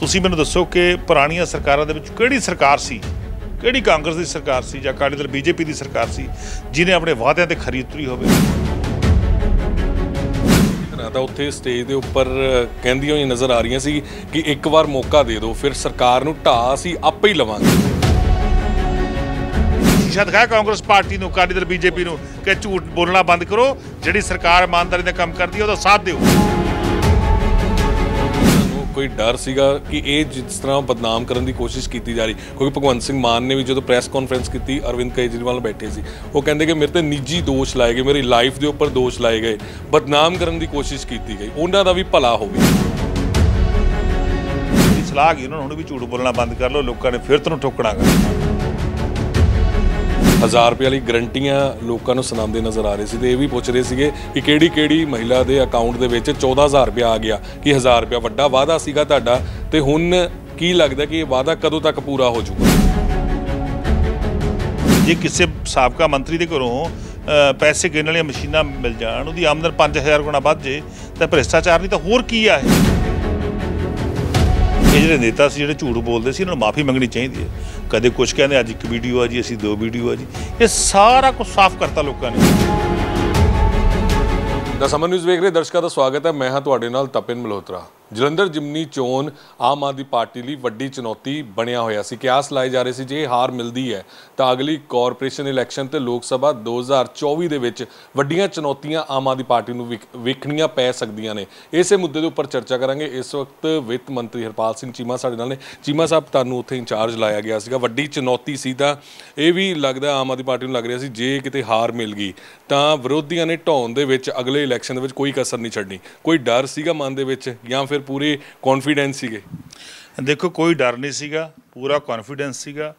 ਤੁਸੀਂ ਮੈਨੂੰ ਦੱਸੋ ਕਿ ਪੁਰਾਣੀਆਂ ਸਰਕਾਰਾਂ ਦੇ ਵਿੱਚ ਕਿਹੜੀ ਸਰਕਾਰ ਸੀ ਕਿਹੜੀ ਕਾਂਗਰਸ ਦੀ ਸਰਕਾਰ ਸੀ ਜਾਂ ਅਕਾਲੀ ਦਲ ਬੀਜੇਪੀ ਦੀ ਸਰਕਾਰ ਸੀ ਜਿਨੇ ਆਪਣੇ ਵਾਅਦਿਆਂ ਤੇ ਖਰੀ ਉਤਰੀ ਹੋਵੇ ਤਾਂ ਉੱਥੇ ਸਟੇਜ ਦੇ ਉੱਪਰ ਕਹਿੰਦੀਆਂ ਹੋਈ ਨਜ਼ਰ ਆ ਰਹੀਆਂ ਸੀ ਕਿ ਇੱਕ ਵਾਰ ਮੌਕਾ ਦੇ ਦਿਓ ਫਿਰ ਸਰਕਾਰ ਨੂੰ ਢਾ ਅਸੀਂ ਆਪੇ ਹੀ ਲਵਾਂਗੇ ਸ਼ੀਸ਼ਾ ਦਿਖਾਇਆ ਕਾਂਗਰਸ ਪਾਰਟੀ ਨੂੰ ਅਕਾਲੀ ਦਲ ਬੀਜੇਪੀ ਨੂੰ ਕਿ ਝੂਠ ਬੋਲਣਾ ਬੰਦ ਕਰੋ ਜਿਹੜੀ ਸਰਕਾਰ ਇਮਾਨਦਾਰੀ ਦਾ ਕੰਮ ਕਰਦੀ ਹੈ ਉਹਦਾ ਸਾਥ ਦਿਓ ਕੋਈ ਡਰ ਸੀਗਾ ਕਿ ਇਹ ਜਿਸ ਤਰ੍ਹਾਂ ਬਦਨਾਮ ਕਰਨ ਦੀ ਕੋਸ਼ਿਸ਼ ਕੀਤੀ ਜਾ ਰਹੀ ਕਿਉਂਕਿ ਭਗਵੰਤ ਸਿੰਘ ਮਾਨ ਨੇ ਵੀ ਜਦੋਂ ਪ੍ਰੈਸ ਕਾਨਫਰੰਸ ਕੀਤੀ ਅਰਵਿੰਦ ਕੇਜਰੀਵਾਲ ਬੈਠੇ ਸੀ ਉਹ ਕਹਿੰਦੇ ਕਿ ਮੇਰੇ ਤੇ ਨਿੱਜੀ ਦੋਸ਼ ਲਾਏ ਗਏ ਮੇਰੀ ਲਾਈਫ ਦੇ ਉੱਪਰ ਦੋਸ਼ ਲਾਏ ਗਏ ਬਦਨਾਮ ਕਰਨ ਦੀ ਕੋਸ਼ਿਸ਼ ਕੀਤੀ ਗਈ ਉਹਨਾਂ ਦਾ ਵੀ ਭਲਾ ਹੋਵੇ ਸਲਾਹ ਗਈ ਉਹਨਾਂ ਨੂੰ ਵੀ ਝੂਠ ਬੋਲਣਾ ਬੰਦ ਕਰ ਲਓ ਲੋਕਾਂ ਨੇ ਫਿਰ ਤੁਹਾਨੂੰ ਠੋਕਣਾਗਾ 1000 ਰੁਪਏ ਵਾਲੀ ਗਰੰਟੀਆਂ ਲੋਕਾਂ ਨੂੰ ਸੁਣਾਉਂਦੇ ਨਜ਼ਰ ਆ ਰਹੇ ਸੀ ਤੇ ਇਹ ਵੀ ਪੁੱਛ ਰਹੇ ਸੀਗੇ ਕਿ ਕਿਹੜੀ ਕਿਹੜੀ ਮਹਿਲਾ ਦੇ ਅਕਾਊਂਟ ਦੇ ਵਿੱਚ 14000 ਰੁਪਏ ਆ ਗਿਆ ਕਿ 1000 ਰੁਪਏ ਵੱਡਾ ਵਾਅਦਾ ਸੀਗਾ ਤੁਹਾਡਾ ਤੇ ਹੁਣ ਕੀ ਲੱਗਦਾ ਕਿ ਇਹ ਵਾਅਦਾ ਕਦੋਂ ਤੱਕ ਪੂਰਾ ਹੋ ਜਾਊਗਾ ਜੇ ਕਿਸੇ ਸਾਬਕਾ ਮੰਤਰੀ ਦੇ ਘਰੋਂ ਪੈਸੇ ਗਿਣਨ ਵਾਲੀਆਂ ਮਸ਼ੀਨਾਂ ਮਿਲ ਜਾਣ ਉਹਦੀ ਆਮਦਨ 5000 ਗੁਣਾ ਵੱਧ ਜੇ ਤਾਂ ਭ੍ਰਿਸ਼ਟਾਚਾਰ ਨਹੀਂ ਤਾਂ ਹੋਰ ਕੀ ਆ ਇਹ ਇਹ ਜਿਹੜੇ ਨੇਤਾ ਸੀ ਜਿਹੜੇ ਝੂਠ ਬੋਲਦੇ ਸੀ ਇਹਨਾਂ ਨੂੰ ਮਾਫੀ ਮੰਗਣੀ ਚਾਹੀਦੀ ਹੈ ਕਦੇ ਕੁਝ ਕਹਿੰਦੇ ਅੱਜ ਇੱਕ ਵੀਡੀਓ ਆ ਜੀ ਅਸੀਂ ਦੋ ਵੀਡੀਓ ਆ ਜੀ ਇਹ ਸਾਰਾ ਕੁਝ ਸਾਫ਼ ਕਰਤਾ ਲੋਕਾਂ ਨੇ ਦਸਮਨ ਨਿਊਜ਼ ਵੇਖ ਰਹੇ ਦਰਸ਼ਕਾਂ ਦਾ ਸਵਾਗਤ ਹੈ ਮੈਂ ਹਾਂ ਤੁਹਾਡੇ ਨਾਲ ਤਪਿੰਦ ਮਲਹੋਤਰਾ ਜਲੰਧਰ ਜਿਮਨੀ ਚੋਣ ਆਮ ਆਦਮੀ ਪਾਰਟੀ ਲਈ ਵੱਡੀ ਚੁਣੌਤੀ ਬਣਿਆ ਹੋਇਆ ਸੀ ਕਿਆਸ ਲਾਏ ਜਾ ਰਹੇ ਸੀ ਜੇ ਹਾਰ ਮਿਲਦੀ ਹੈ ਤਾਂ ਅਗਲੀ ਕਾਰਪੋਰੇਸ਼ਨ ਇਲੈਕਸ਼ਨ ਤੇ ਲੋਕ ਸਭਾ 2024 ਦੇ ਵਿੱਚ ਵੱਡੀਆਂ ਚੁਣੌਤੀਆਂ ਆਮ ਆਦਮੀ ਪਾਰਟੀ ਨੂੰ ਵੇਖਣੀਆਂ ਪੈ ਸਕਦੀਆਂ ਨੇ ਇਸੇ ਮੁੱਦੇ ਦੇ ਉੱਪਰ ਚਰਚਾ ਕਰਾਂਗੇ ਇਸ ਵਕਤ ਵਿੱਤ ਮੰਤਰੀ ਹਰਪਾਲ ਸਿੰਘ ਚੀਮਾ ਸਾਡੇ ਨਾਲ ਨੇ ਚੀਮਾ ਸਾਹਿਬ ਤੁਹਾਨੂੰ ਉੱਥੇ ਇੰਚਾਰਜ ਲਾਇਆ ਗਿਆ ਸੀਗਾ ਵੱਡੀ ਚੁਣੌਤੀ ਸੀ ਤਾਂ ਇਹ ਵੀ ਲੱਗਦਾ ਆਮ ਆਦਮੀ ਪਾਰਟੀ ਨੂੰ ਲੱਗ ਰਿਹਾ ਸੀ ਜੇ ਕਿਤੇ ਹਾਰ ਮਿਲ ਗਈ ਤਾਂ ਵਿਰੋਧੀਆਂ ਨੇ ਢੌਣ ਦੇ ਵਿੱਚ ਅਗਲੇ ਇਲੈਕਸ਼ਨ ਦੇ ਵਿੱਚ ਕੋਈ ਕਸਰ ਨਹੀਂ ਛੱਡਣੀ ਕੋਈ ਡਰ ਸੀਗਾ ਮਨ ਦੇ ਵਿੱਚ ਜਾਂ ਫਿਰ ਫਿਰ ਪੂਰੀ ਕੌਨਫੀਡੈਂਸ ਸੀਗੇ ਦੇਖੋ ਕੋਈ ਡਰ ਨਹੀਂ ਸੀਗਾ ਪੂਰਾ ਕੌਨਫੀਡੈਂਸ ਸੀਗਾ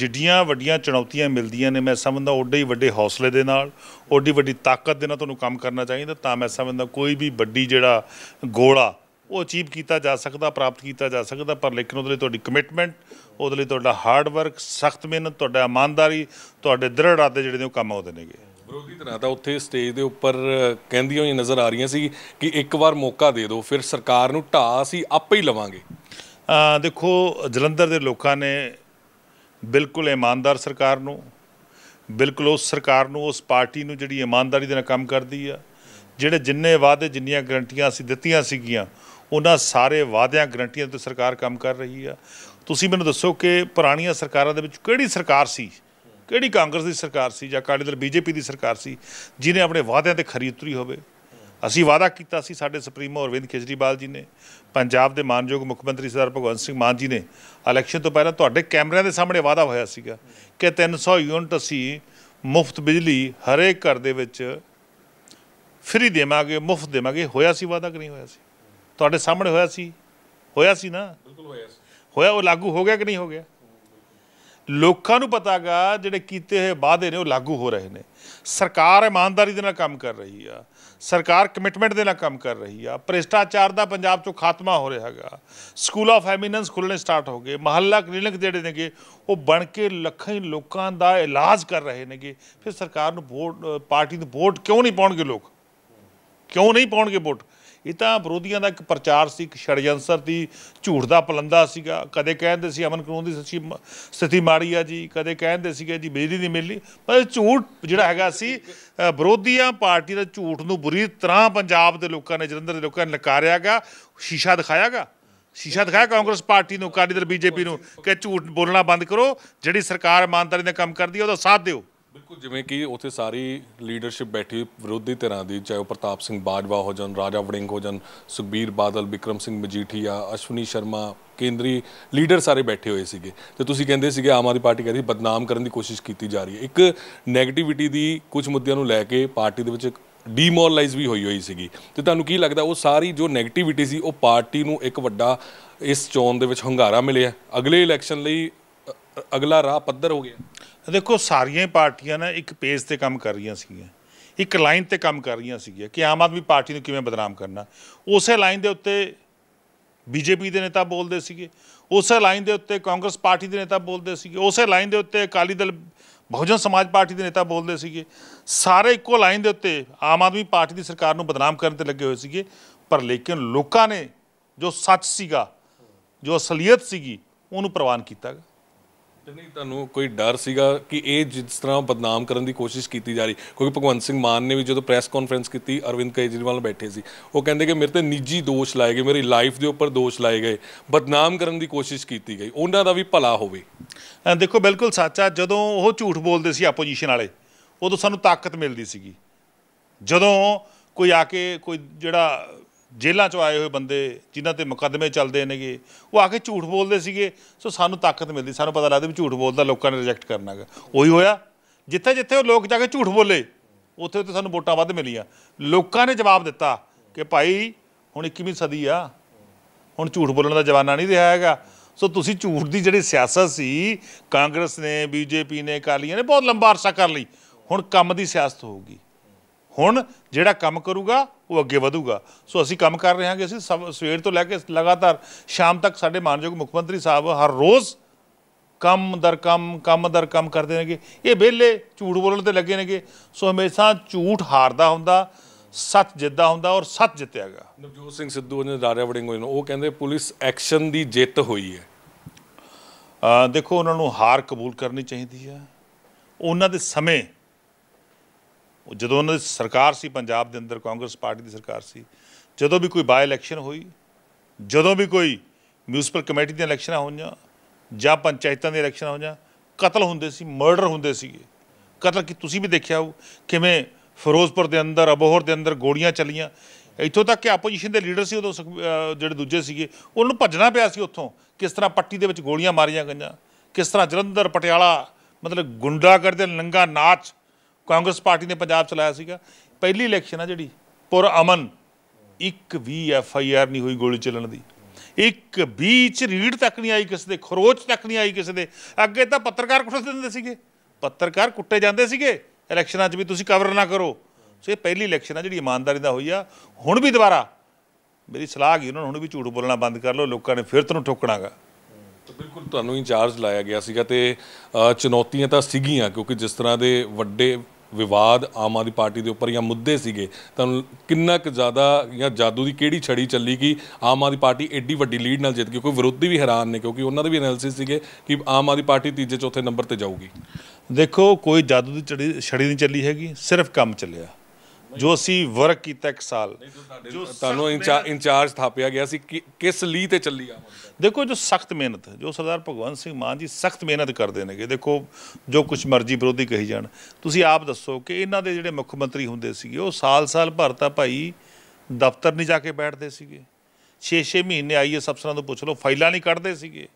ਜਿੱਡੀਆਂ ਵੱਡੀਆਂ ਚੁਣੌਤੀਆਂ ਮਿਲਦੀਆਂ ਨੇ ਮੈਂ ਸਮਝਦਾ ਓਡੇ ਹੀ ਵੱਡੇ ਹੌਸਲੇ ਦੇ ਨਾਲ ਓਡੀ ਵੱਡੀ ਤਾਕਤ ਦੇ ਨਾਲ ਤੁਹਾਨੂੰ ਕੰਮ ਕਰਨਾ ਚਾਹੀਦਾ ਤਾਂ ਮੈਂ ਸਮਝਦਾ ਕੋਈ ਵੀ ਵੱਡੀ ਜਿਹੜਾ ਗੋਲਾ ਉਹ ਅਚੀਵ ਕੀਤਾ ਜਾ ਸਕਦਾ ਪ੍ਰਾਪਤ ਕੀਤਾ ਜਾ ਸਕਦਾ ਪਰ ਲੇਕਿਨ ਉਹਦੇ ਲਈ ਤੁਹਾਡੀ ਕਮਿਟਮੈਂਟ ਉਹਦੇ ਲਈ ਤੁਹਾਡਾ ਹਾਰਡ ਵਰਕ ਸਖਤ ਮਿਹਨਤ ਤੁਹਾਡਾ ਇਮਾਨਦਾਰੀ ਤੁਹਾਡੇ ਦ੍ਰਿੜ ਇਰਾਦੇ ਜਿਹੜੇ ਨੇ ਉਹ ਕੰਮ ਆਉਦੇ ਨੇਗੇ ਵਿਰੋਧੀ ਧਿਰਾਂ ਦਾ ਉੱਥੇ ਸਟੇਜ ਦੇ ਉੱਪਰ ਕਹਿੰਦੀਆਂ ਹੋਈ ਨਜ਼ਰ ਆ ਰਹੀਆਂ ਸੀ ਕਿ ਇੱਕ ਵਾਰ ਮੌਕਾ ਦੇ ਦਿਓ ਫਿਰ ਸਰਕਾਰ ਨੂੰ ਢਾਹ ਅਸੀਂ ਆਪੇ ਹੀ ਲਵਾਂਗੇ ਦੇਖੋ ਜਲੰਧਰ ਦੇ ਲੋਕਾਂ ਨੇ ਬਿਲਕੁਲ ਇਮਾਨਦਾਰ ਸਰਕਾਰ ਨੂੰ ਬਿਲਕੁਲ ਉਸ ਸਰਕਾਰ ਨੂੰ ਉਸ ਪਾਰਟੀ ਨੂੰ ਜਿਹੜੀ ਇਮਾਨਦਾਰੀ ਦੇ ਨਾਲ ਕੰਮ ਕਰਦੀ ਆ ਜਿਹੜੇ ਜਿੰਨੇ ਵਾਅਦੇ ਜਿੰਨੀਆਂ ਗਰੰਟੀਆਂ ਅਸੀਂ ਦਿੱਤੀਆਂ ਸੀਗੀਆਂ ਉਹਨਾਂ ਸਾਰੇ ਵਾਅਦਿਆਂ ਗਰੰਟੀਆਂ ਤੇ ਸਰਕਾਰ ਕੰਮ ਕਰ ਰਹੀ ਆ ਤੁਸੀਂ ਮੈਨੂੰ ਦੱਸੋ ਕਿ ਪੁਰਾਣੀਆਂ ਸਰਕਾਰਾਂ ਦੇ ਵਿੱਚ ਕਿਹੜੀ ਸਰਕਾਰ ਸੀ ਕਿਹੜੀ ਕਾਂਗਰਸ ਦੀ ਸਰਕਾਰ ਸੀ ਜਾਂ ਅਕਾਲੀ ਦਲ ਬੀਜੇਪੀ ਦੀ ਸਰਕਾਰ ਸੀ ਜਿਨੇ ਆਪਣੇ ਵਾਅਦਿਆਂ ਤੇ ਖਰੀ ਉਤਰੀ ਹੋਵੇ ਅਸੀਂ ਵਾਅਦਾ ਕੀਤਾ ਸੀ ਸਾਡੇ ਸੁਪਰੀਮੋ ਅਰਵਿੰਦ ਕੇਜਰੀਵਾਲ ਜੀ ਨੇ ਪੰਜਾਬ ਦੇ ਮਾਨਯੋਗ ਮੁੱਖ ਮੰਤਰੀ ਸਰਦਾਰ ਭਗਵੰਤ ਸਿੰਘ ਮਾਨ ਜੀ ਨੇ ਇਲੈਕਸ਼ਨ ਤੋਂ ਪਹਿਲਾਂ ਤੁਹਾਡੇ ਕੈਮਰਿਆਂ ਦੇ ਸਾਹਮਣੇ ਵਾਅਦਾ ਹੋਇਆ ਸੀਗਾ ਕਿ 300 ਯੂਨਿਟ ਅਸੀਂ ਮੁਫਤ ਬਿਜਲੀ ਹਰੇਕ ਘਰ ਦੇ ਵਿੱਚ ਫ੍ਰੀ ਦੇਵਾਂਗੇ ਮੁਫਤ ਦੇਵਾਂਗੇ ਹੋਇਆ ਸੀ ਵਾਅਦਾ ਕਿ ਨਹੀਂ ਹੋਇਆ ਸੀ ਤੁਹਾਡੇ ਸਾਹਮਣੇ ਹੋਇਆ ਸੀ ਹੋਇਆ ਸੀ ਨਾ ਬਿਲਕੁਲ ਹੋਇਆ ਸੀ ਹੋਇਆ ਉਹ ਲਾਗੂ ਹੋ ਗਿਆ ਕਿ ਨਹੀਂ ਹੋ ਗਿਆ ਲੋਕਾਂ ਨੂੰ ਪਤਾਗਾ ਜਿਹੜੇ ਕੀਤੇ ਹੋਏ ਵਾਅਦੇ ਨੇ ਉਹ ਲਾਗੂ ਹੋ ਰਹੇ ਨੇ ਸਰਕਾਰ ਇਮਾਨਦਾਰੀ ਦੇ ਨਾਲ ਕੰਮ ਕਰ ਰਹੀ ਆ ਸਰਕਾਰ ਕਮਿਟਮੈਂਟ ਦੇ ਨਾਲ ਕੰਮ ਕਰ ਰਹੀ ਆ ਭ੍ਰਿਸ਼ਟਾਚਾਰ ਦਾ ਪੰਜਾਬ 'ਚੋਂ ਖਾਤਮਾ ਹੋ ਰਿਹਾ ਹੈਗਾ ਸਕੂਲ ਆਫ ਐਮੀਨੈਂਸ ਖੁੱਲਣੇ ਸਟਾਰਟ ਹੋ ਗਏ ਮਹੱਲਾ ਕਲੀਨਿਕ ਜਿਹੜੇ ਨੇਗੇ ਉਹ ਬਣ ਕੇ ਲੱਖਾਂ ਹੀ ਲੋਕਾਂ ਦਾ ਇਲਾਜ ਕਰ ਰਹੇ ਨੇਗੇ ਫਿਰ ਸਰਕਾਰ ਨੂੰ ਵੋਟ ਪਾਰਟੀ ਨੂੰ ਵੋਟ ਕਿਉਂ ਨਹੀਂ ਪਾਉਣਗੇ ਲੋਕ ਕਿਉਂ ਨਹੀਂ ਪਾਉਣਗੇ ਵੋਟ ਇਹ ਤਾਂ ਵਿਰੋਧੀਆਂ ਦਾ ਇੱਕ ਪ੍ਰਚਾਰ ਸੀ ਇੱਕ ਛੜਜੰਸਰ ਦੀ ਝੂਠ ਦਾ ਪਲੰਦਾ ਸੀਗਾ ਕਦੇ ਕਹਿੰਦੇ ਸੀ ਅਮਨ ਕਾਨੂੰਨ ਦੀ ਸੱਚੀ ਸਥਿਤੀ ਮਾੜੀ ਆ ਜੀ ਕਦੇ ਕਹਿੰਦੇ ਸੀਗੇ ਜੀ ਬਿਜਲੀ ਨਹੀਂ ਮਿਲਣੀ ਪਰ ਝੂਠ ਜਿਹੜਾ ਹੈਗਾ ਸੀ ਵਿਰੋਧੀਆਂ ਪਾਰਟੀ ਦਾ ਝੂਠ ਨੂੰ ਬੁਰੀ ਤਰ੍ਹਾਂ ਪੰਜਾਬ ਦੇ ਲੋਕਾਂ ਨੇ ਜਲੰਧਰ ਦੇ ਲੋਕਾਂ ਨੇ ਨਕਾਰਿਆਗਾ ਸ਼ੀਸ਼ਾ ਦਿਖਾਇਆਗਾ ਸ਼ੀਸ਼ਾ ਦਿਖਾਇਆ ਕਾਂਗਰਸ ਪਾਰਟੀ ਨੂੰ ਅਕਾਲੀ ਦਲ ਬੀਜੇਪੀ ਨੂੰ ਕਿ ਝੂਠ ਬੋਲਣਾ ਬੰਦ ਕਰੋ ਜਿਹੜੀ ਸਰਕਾਰ ਇਮਾਨਦਾਰੀ ਨਾਲ ਕੰਮ ਕਰਦੀ ਹੈ ਉਹਦਾ ਸਾਥ ਦਿਓ ਬਿਲਕੁਲ ਜਿਵੇਂ ਕਿ ਉੱਥੇ ਸਾਰੀ ਲੀਡਰਸ਼ਿਪ ਬੈਠੀ ਵਿਰੋਧੀ ਧਿਰਾਂ ਦੀ ਚਾਹੇ ਉਹ ਪ੍ਰਤਾਪ ਸਿੰਘ ਬਾਜਵਾ ਹੋ ਜਾਣ ਰਾਜਾ ਵੜਿੰਗ ਹੋ ਜਾਣ ਸੁਖਬੀਰ ਬਾਦਲ ਵਿਕਰਮ ਸਿੰਘ ਮਜੀਠੀਆ ਅਸ਼ਵਨੀ ਸ਼ਰਮਾ ਕੇਂਦਰੀ ਲੀਡਰ ਸਾਰੇ ਬੈਠੇ ਹੋਏ ਸੀਗੇ ਤੇ ਤੁਸੀਂ ਕਹਿੰਦੇ ਸੀਗੇ ਆਮ ਆਦਮੀ ਪਾਰਟੀ ਕਹਿੰਦੀ ਬਦਨਾਮ ਕਰਨ ਦੀ ਕੋਸ਼ਿਸ਼ ਕੀਤੀ ਜਾ ਰਹੀ ਹੈ ਇੱਕ 네ਗੇਟਿਵਿਟੀ ਦੀ ਕੁਝ ਮੁੱਦਿਆਂ ਨੂੰ ਲੈ ਕੇ ਪਾਰਟੀ ਦੇ ਵਿੱਚ ਡੀਮੋਰਲਾਈਜ਼ ਵੀ ਹੋਈ ਹੋਈ ਸੀਗੀ ਤੇ ਤੁਹਾਨੂੰ ਕੀ ਲੱਗਦਾ ਉਹ ਸਾਰੀ ਜੋ 네ਗੇਟਿਵਿਟੀ ਸੀ ਉਹ ਪਾਰਟੀ ਨੂੰ ਇੱਕ ਵੱਡਾ ਇਸ ਚੋਣ ਦੇ ਵਿੱਚ ਹੰਗਾਰਾ ਮਿਲਿਆ ਅਗਲੇ ਇਲੈਕਸ਼ਨ ਲਈ ਅਗਲਾ ਰਾਹ ਪੱਧਰ ਹੋ ਗਿਆ ਦੇਖੋ ਸਾਰੀਆਂ ਪਾਰਟੀਆਂ ਨਾ ਇੱਕ ਪੇਜ ਤੇ ਕੰਮ ਕਰ ਰਹੀਆਂ ਸੀਗੀਆਂ ਇੱਕ ਲਾਈਨ ਤੇ ਕੰਮ ਕਰ ਰਹੀਆਂ ਸੀਗੀਆਂ ਕਿ ਆਮ ਆਦਮੀ ਪਾਰਟੀ ਨੂੰ ਕਿਵੇਂ ਬਦਨਾਮ ਕਰਨਾ ਉਸੇ ਲਾਈਨ ਦੇ ਉੱਤੇ ਬੀਜੇਪੀ ਦੇ ਨੇਤਾ ਬੋਲਦੇ ਸੀਗੇ ਉਸੇ ਲਾਈਨ ਦੇ ਉੱਤੇ ਕਾਂਗਰਸ ਪਾਰਟੀ ਦੇ ਨੇਤਾ ਬੋਲਦੇ ਸੀਗੇ ਉਸੇ ਲਾਈਨ ਦੇ ਉੱਤੇ ਅਕਾਲੀ ਦਲ ਬਹੁਜਨ ਸਮਾਜ ਪਾਰਟੀ ਦੇ ਨੇਤਾ ਬੋਲਦੇ ਸੀਗੇ ਸਾਰੇ ਇੱਕੋ ਲਾਈਨ ਦੇ ਉੱਤੇ ਆਮ ਆਦਮੀ ਪਾਰਟੀ ਦੀ ਸਰਕਾਰ ਨੂੰ ਬਦਨਾਮ ਕਰਨ ਤੇ ਲੱਗੇ ਹੋਏ ਸੀਗੇ ਪਰ ਲੇਕਿਨ ਲੋਕਾਂ ਨੇ ਜੋ ਸੱਚ ਸੀਗਾ ਜੋ ਅਸਲੀਅਤ ਸੀਗੀ ਉਹਨੂੰ ਪ੍ਰਵਾਨ ਕੀਤਾ ਗਿਆ ਨਹੀਂ ਤੁਹਾਨੂੰ ਕੋਈ ਡਰ ਸੀਗਾ ਕਿ ਇਹ ਜਿਸ ਤਰ੍ਹਾਂ ਬਦਨਾਮ ਕਰਨ ਦੀ ਕੋਸ਼ਿਸ਼ ਕੀਤੀ ਜਾ ਰਹੀ ਕਿਉਂਕਿ ਭਗਵੰਤ ਸਿੰਘ ਮਾਨ ਨੇ ਵੀ ਜਦੋਂ ਪ੍ਰੈਸ ਕਾਨਫਰੰਸ ਕੀਤੀ ਅਰਵਿੰਦ ਕੇਜਰੀਵਾਲ ਬੈਠੇ ਸੀ ਉਹ ਕਹਿੰਦੇ ਕਿ ਮੇਰੇ ਤੇ ਨਿੱਜੀ ਦੋਸ਼ ਲਾਏ ਗਏ ਮੇਰੀ ਲਾਈਫ ਦੇ ਉੱਪਰ ਦੋਸ਼ ਲਾਏ ਗਏ ਬਦਨਾਮ ਕਰਨ ਦੀ ਕੋਸ਼ਿਸ਼ ਕੀਤੀ ਗਈ ਉਹਨਾਂ ਦਾ ਵੀ ਭਲਾ ਹੋਵੇ ਦੇਖੋ ਬਿਲਕੁਲ ਸੱਚਾ ਜਦੋਂ ਉਹ ਝੂਠ ਬੋਲਦੇ ਸੀ ਆਪੋਜੀਸ਼ਨ ਵਾਲੇ ਉਦੋਂ ਸਾਨੂੰ ਤਾਕਤ ਮਿਲਦੀ ਸੀਗੀ ਜਦੋਂ ਕੋਈ ਆ ਕੇ ਕੋਈ ਜਿਹੜਾ ਜੇਲ੍ਹਾਂ 'ਚੋਂ ਆਏ ਹੋਏ ਬੰਦੇ ਜਿਨ੍ਹਾਂ ਤੇ ਮੁਕੱਦਮੇ ਚੱਲਦੇ ਨੇਗੇ ਉਹ ਆ ਕੇ ਝੂਠ ਬੋਲਦੇ ਸੀਗੇ ਸੋ ਸਾਨੂੰ ਤਾਕਤ ਮਿਲਦੀ ਸਾਨੂੰ ਪਤਾ ਲੱਗਦਾ ਵੀ ਝੂਠ ਬੋਲਦਾ ਲੋਕਾਂ ਨੇ ਰਿਜੈਕਟ ਕਰਨਾ ਹੈ ਉਹੀ ਹੋਇਆ ਜਿੱਥੇ ਜਿੱਥੇ ਉਹ ਲੋਕ ਜਾ ਕੇ ਝੂਠ ਬੋਲੇ ਉੱਥੇ ਉੱਥੇ ਸਾਨੂੰ ਵੋਟਾਂ ਵੱਧ ਮਿਲੀਆਂ ਲੋਕਾਂ ਨੇ ਜਵਾਬ ਦਿੱਤਾ ਕਿ ਭਾਈ ਹੁਣ 21ਵੀਂ ਸਦੀ ਆ ਹੁਣ ਝੂਠ ਬੋਲਣ ਦਾ ਜਵਾਨਾ ਨਹੀਂ ਰਿਹਾ ਹੈਗਾ ਸੋ ਤੁਸੀਂ ਝੂਠ ਦੀ ਜਿਹੜੀ ਸਿਆਸਤ ਸੀ ਕਾਂਗਰਸ ਨੇ ਬੀਜੇਪੀ ਨੇ ਕਾਲੀਆਂ ਨੇ ਬਹੁਤ ਲੰਬਾ ਅਰਸਾ ਕਰ ਲਈ ਹੁਣ ਕੰਮ ਦੀ ਸਿਆਸਤ ਹੋਊਗੀ ਹੁਣ ਜਿਹੜਾ ਕੰਮ ਕਰੂਗਾ ਉਹ ਅੱਗੇ ਵਧੂਗਾ ਸੋ ਅਸੀਂ ਕੰਮ ਕਰ ਰਹੇ ਹਾਂਗੇ ਅਸੀਂ ਸਵੇਰ ਤੋਂ ਲੈ ਕੇ ਲਗਾਤਾਰ ਸ਼ਾਮ ਤੱਕ ਸਾਡੇ ਮਾਨਯੋਗ ਮੁੱਖ ਮੰਤਰੀ ਸਾਹਿਬ ਹਰ ਰੋਜ਼ ਕੰਮ ਦਰ ਕੰਮ ਕੰਮ ਦਰ ਕੰਮ ਕਰਦੇ ਨੇਗੇ ਇਹ ਵਿਹਲੇ ਝੂਠ ਬੋਲਣ ਤੇ ਲੱਗੇ ਨੇਗੇ ਸੋ ਹਮੇਸ਼ਾ ਝੂਠ ਹਾਰਦਾ ਹੁੰਦਾ ਸੱਚ ਜਿੱਤਦਾ ਹੁੰਦਾ ਔਰ ਸੱਚ ਜਿੱਤਿਆਗਾ ਨਵਜੋਤ ਸਿੰਘ ਸਿੱਧੂ ਨੇ ਦਾਰਿਆ ਵੜਿੰਗ ਹੋਏ ਉਹ ਕਹਿੰਦੇ ਪੁਲਿਸ ਐਕਸ਼ਨ ਦੀ ਜਿੱਤ ਹੋਈ ਹੈ ਦੇਖੋ ਉਹਨਾਂ ਨੂੰ ਹਾਰ ਕਬੂਲ ਕਰਨੀ ਚਾਹੀਦੀ ਹੈ ਉਹਨਾਂ ਦੇ ਸਮੇਂ ਜਦੋਂ ਉਹਨਾਂ ਦੀ ਸਰਕਾਰ ਸੀ ਪੰਜਾਬ ਦੇ ਅੰਦਰ ਕਾਂਗਰਸ ਪਾਰਟੀ ਦੀ ਸਰਕਾਰ ਸੀ ਜਦੋਂ ਵੀ ਕੋਈ ਬਾਈ ਇਲੈਕਸ਼ਨ ਹੋਈ ਜਦੋਂ ਵੀ ਕੋਈ ਮਿਊਨਿਸਪਲ ਕਮੇਟੀ ਦੀਆਂ ਇਲੈਕਸ਼ਨਾਂ ਹੋਈਆਂ ਜਾਂ ਪੰਚਾਇਤਾਂ ਦੀਆਂ ਇਲੈਕਸ਼ਨਾਂ ਹੋਈਆਂ ਕਤਲ ਹੁੰਦੇ ਸੀ ਮਰਡਰ ਹੁੰਦੇ ਸੀਗੇ ਕਤਲ ਕਿ ਤੁਸੀਂ ਵੀ ਦੇਖਿਆ ਹੋ ਕਿਵੇਂ ਫਿਰੋਜ਼ਪੁਰ ਦੇ ਅੰਦਰ ਅਬੋਹਰ ਦੇ ਅੰਦਰ ਗੋਲੀਆਂ ਚੱਲੀਆਂ ਇੱਥੋਂ ਤੱਕ ਕਿ ਆਪੋਜੀਸ਼ਨ ਦੇ ਲੀਡਰ ਸੀ ਉਦੋਂ ਜਿਹੜੇ ਦੂਜੇ ਸੀਗੇ ਉਹਨਾਂ ਨੂੰ ਭੱਜਣਾ ਪਿਆ ਸੀ ਉੱਥੋਂ ਕਿਸ ਤਰ੍ਹਾਂ ਪੱਟੀ ਦੇ ਵਿੱਚ ਗੋਲੀਆਂ ਮਾਰੀਆਂ ਗਈਆਂ ਕਿਸ ਤਰ੍ਹਾਂ ਜਲੰਧਰ ਪਟਿਆਲਾ ਮਤਲਬ ਗੁੰਡਾਗਰਦ ਦੇ ਨੰਗਾ ਨਾਚ ਕਾਂਗਰਸ ਪਾਰਟੀ ਨੇ ਪੰਜਾਬ ਚਲਾਇਆ ਸੀਗਾ ਪਹਿਲੀ ਇਲੈਕਸ਼ਨ ਆ ਜਿਹੜੀ ਪੁਰ ਅਮਨ ਇੱਕ ਵੀ ਐਫ ਆਈ ਆਰ ਨਹੀਂ ਹੋਈ ਗੋਲੀ ਚੱਲਣ ਦੀ ਇੱਕ ਬੀਚ ਰੀੜ ਤੱਕ ਨਹੀਂ ਆਈ ਕਿਸੇ ਦੇ ਖਰੋਚ ਤੱਕ ਨਹੀਂ ਆਈ ਕਿਸੇ ਦੇ ਅੱਗੇ ਤਾਂ ਪੱਤਰਕਾਰ ਕੁੱਟ ਦਿੰਦੇ ਸੀਗੇ ਪੱਤਰਕਾਰ ਕੁੱਟੇ ਜਾਂਦੇ ਸੀਗੇ ਇਲੈਕਸ਼ਨਾਂ 'ਚ ਵੀ ਤੁਸੀਂ ਕਵਰ ਨਾ ਕਰੋ ਸੋ ਇਹ ਪਹਿਲੀ ਇਲੈਕਸ਼ਨ ਆ ਜਿਹੜੀ ਇਮਾਨਦਾਰੀ ਦਾ ਹੋਈ ਆ ਹੁਣ ਵੀ ਦੁਬਾਰਾ ਮੇਰੀ ਸਲਾਹ ਹੈ ਉਹਨਾਂ ਨੂੰ ਹੁਣ ਵੀ ਝੂਠ ਬੋਲਣਾ ਬੰਦ ਕਰ ਲਓ ਲੋਕਾਂ ਨੇ ਫਿਰ ਤਨੂੰ ਠੋਕਣਾਗਾ ਬਿਲਕੁਲ ਤੁਹਾਨੂੰ ਇੰਚਾਰਜ ਲਾਇਆ ਗਿਆ ਸੀਗਾ ਤੇ ਚੁਣੌਤੀਆਂ ਤਾਂ ਸੀਗੀਆਂ ਕਿਉਂਕਿ ਜਿਸ ਤਰ੍ਹਾਂ ਦੇ ਵੱਡੇ ਵਿਵਾਦ ਆਮ ਆਦਮੀ ਪਾਰਟੀ ਦੇ ਉੱਪਰ ਜਾਂ ਮੁੱਦੇ ਸੀਗੇ ਤੁਹਾਨੂੰ ਕਿੰਨਾ ਕੁ ਜ਼ਿਆਦਾ ਜਾਂ ਜਾਦੂ ਦੀ ਕਿਹੜੀ ਛੜੀ ਚੱਲੀ ਕਿ ਆਮ ਆਦਮੀ ਪਾਰਟੀ ਐਡੀ ਵੱਡੀ ਲੀਡ ਨਾਲ ਜਿੱਤ ਗਈ ਕੋਈ ਵਿਰੋਧੀ ਵੀ ਹੈਰਾਨ ਨੇ ਕਿਉਂਕਿ ਉਹਨਾਂ ਦੇ ਵੀ ਐਨਾਲਿਸਿਸ ਸੀਗੇ ਕਿ ਆਮ ਆਦਮੀ ਪਾਰਟੀ ਤੀਜੇ ਚੌਥੇ ਨੰਬਰ ਤੇ ਜਾਊਗੀ ਦੇਖੋ ਕੋਈ ਜਾਦੂ ਦੀ ਛੜੀ ਨਹੀਂ ਚੱਲੀ ਹੈਗੀ ਸਿਰਫ ਕੰਮ ਚੱਲਿਆ ਜੋ ਅਸੀਂ ਵਰਕ ਕੀਤਾ ਇੱਕ ਸਾਲ ਜੋ ਤੁਹਾਨੂੰ ਇੰਚਾਰਜ ਥਾਪਿਆ ਗਿਆ ਸੀ ਕਿਸ ਲਈ ਤੇ ਚੱਲੀ ਆ ਦੇਖੋ ਜੋ ਸਖਤ ਮਿਹਨਤ ਜੋ ਸਰਦਾਰ ਭਗਵੰਤ ਸਿੰਘ ਮਾਨ ਜੀ ਸਖਤ ਮਿਹਨਤ ਕਰਦੇ ਨੇਗੇ ਦੇਖੋ ਜੋ ਕੁਝ ਮਰਜ਼ੀ ਵਿਰੋਧੀ ਕਹੀ ਜਾਣ ਤੁਸੀਂ ਆਪ ਦੱਸੋ ਕਿ ਇਹਨਾਂ ਦੇ ਜਿਹੜੇ ਮੁੱਖ ਮੰਤਰੀ ਹੁੰਦੇ ਸੀਗੇ ਉਹ ਸਾਲ-ਸਾਲ ਭਰਤਾ ਭਾਈ ਦਫ਼ਤਰ ਨਹੀਂ ਜਾ ਕੇ ਬੈਠਦੇ ਸੀਗੇ 6-6 ਮਹੀਨੇ ਆਈਐਸ ਅਫਸਰਾਂ ਤੋਂ ਪੁੱਛ ਲਓ ਫਾਈਲਾਂ ਨਹੀਂ ਕੱਢਦੇ ਸੀਗੇ